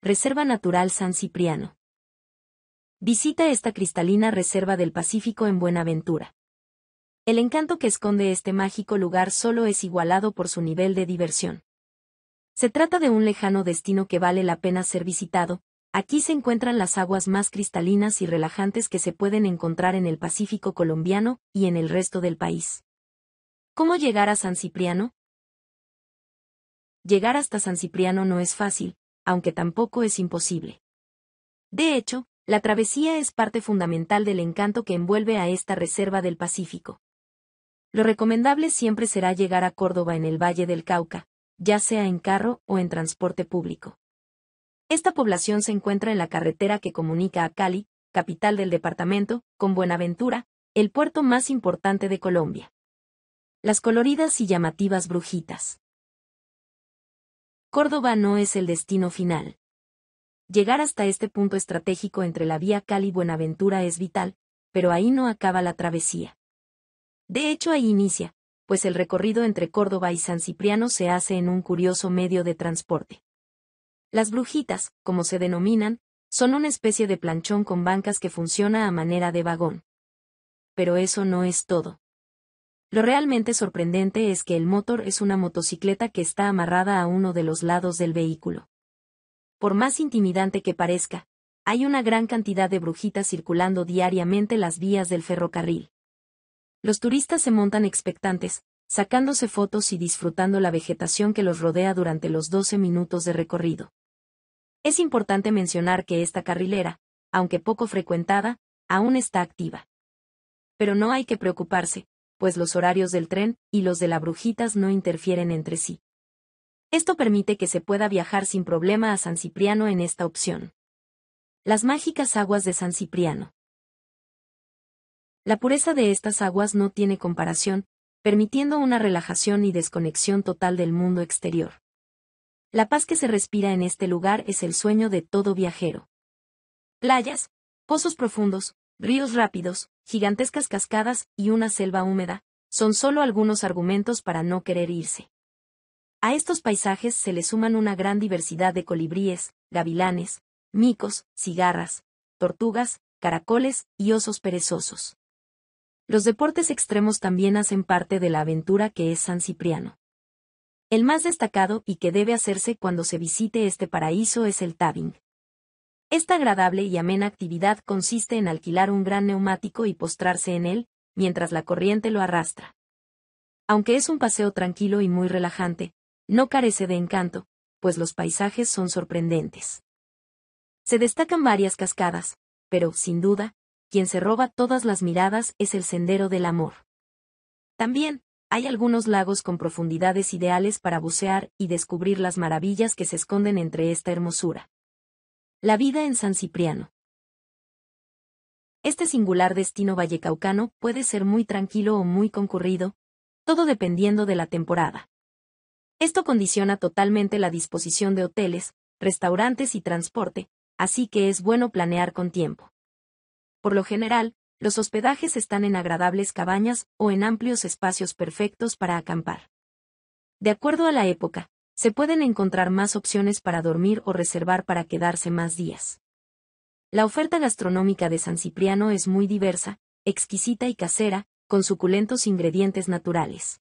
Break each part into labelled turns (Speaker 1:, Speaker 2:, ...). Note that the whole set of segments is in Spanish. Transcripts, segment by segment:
Speaker 1: Reserva Natural San Cipriano. Visita esta cristalina reserva del Pacífico en Buenaventura. El encanto que esconde este mágico lugar solo es igualado por su nivel de diversión. Se trata de un lejano destino que vale la pena ser visitado, aquí se encuentran las aguas más cristalinas y relajantes que se pueden encontrar en el Pacífico colombiano y en el resto del país. ¿Cómo llegar a San Cipriano? Llegar hasta San Cipriano no es fácil, aunque tampoco es imposible. De hecho, la travesía es parte fundamental del encanto que envuelve a esta reserva del Pacífico. Lo recomendable siempre será llegar a Córdoba en el Valle del Cauca, ya sea en carro o en transporte público. Esta población se encuentra en la carretera que comunica a Cali, capital del departamento, con Buenaventura, el puerto más importante de Colombia. Las coloridas y llamativas brujitas. Córdoba no es el destino final. Llegar hasta este punto estratégico entre la vía Cali-Buenaventura es vital, pero ahí no acaba la travesía. De hecho ahí inicia, pues el recorrido entre Córdoba y San Cipriano se hace en un curioso medio de transporte. Las brujitas, como se denominan, son una especie de planchón con bancas que funciona a manera de vagón. Pero eso no es todo. Lo realmente sorprendente es que el motor es una motocicleta que está amarrada a uno de los lados del vehículo. Por más intimidante que parezca, hay una gran cantidad de brujitas circulando diariamente las vías del ferrocarril. Los turistas se montan expectantes, sacándose fotos y disfrutando la vegetación que los rodea durante los 12 minutos de recorrido. Es importante mencionar que esta carrilera, aunque poco frecuentada, aún está activa. Pero no hay que preocuparse, pues los horarios del tren y los de la Brujitas no interfieren entre sí. Esto permite que se pueda viajar sin problema a San Cipriano en esta opción. Las mágicas aguas de San Cipriano. La pureza de estas aguas no tiene comparación, permitiendo una relajación y desconexión total del mundo exterior. La paz que se respira en este lugar es el sueño de todo viajero. Playas, pozos profundos, ríos rápidos, gigantescas cascadas y una selva húmeda, son solo algunos argumentos para no querer irse. A estos paisajes se le suman una gran diversidad de colibríes, gavilanes, micos, cigarras, tortugas, caracoles y osos perezosos. Los deportes extremos también hacen parte de la aventura que es San Cipriano. El más destacado y que debe hacerse cuando se visite este paraíso es el tabing, esta agradable y amena actividad consiste en alquilar un gran neumático y postrarse en él, mientras la corriente lo arrastra. Aunque es un paseo tranquilo y muy relajante, no carece de encanto, pues los paisajes son sorprendentes. Se destacan varias cascadas, pero, sin duda, quien se roba todas las miradas es el sendero del amor. También, hay algunos lagos con profundidades ideales para bucear y descubrir las maravillas que se esconden entre esta hermosura. La vida en San Cipriano. Este singular destino vallecaucano puede ser muy tranquilo o muy concurrido, todo dependiendo de la temporada. Esto condiciona totalmente la disposición de hoteles, restaurantes y transporte, así que es bueno planear con tiempo. Por lo general, los hospedajes están en agradables cabañas o en amplios espacios perfectos para acampar. De acuerdo a la época, se pueden encontrar más opciones para dormir o reservar para quedarse más días. La oferta gastronómica de San Cipriano es muy diversa, exquisita y casera, con suculentos ingredientes naturales.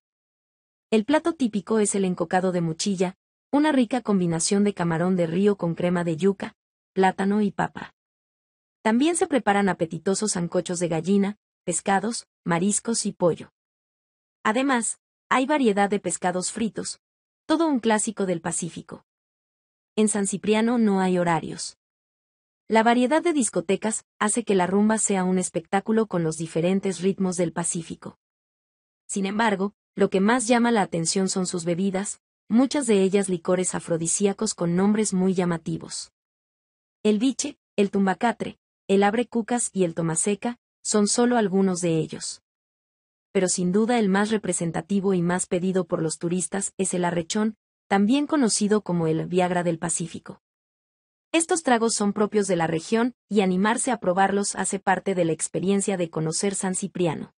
Speaker 1: El plato típico es el encocado de mochilla, una rica combinación de camarón de río con crema de yuca, plátano y papa. También se preparan apetitosos ancochos de gallina, pescados, mariscos y pollo. Además, hay variedad de pescados fritos, todo un clásico del Pacífico. En San Cipriano no hay horarios. La variedad de discotecas hace que la rumba sea un espectáculo con los diferentes ritmos del Pacífico. Sin embargo, lo que más llama la atención son sus bebidas, muchas de ellas licores afrodisíacos con nombres muy llamativos. El biche, el tumbacatre, el abre cucas y el tomaseca, son solo algunos de ellos pero sin duda el más representativo y más pedido por los turistas es el arrechón, también conocido como el Viagra del Pacífico. Estos tragos son propios de la región, y animarse a probarlos hace parte de la experiencia de conocer San Cipriano.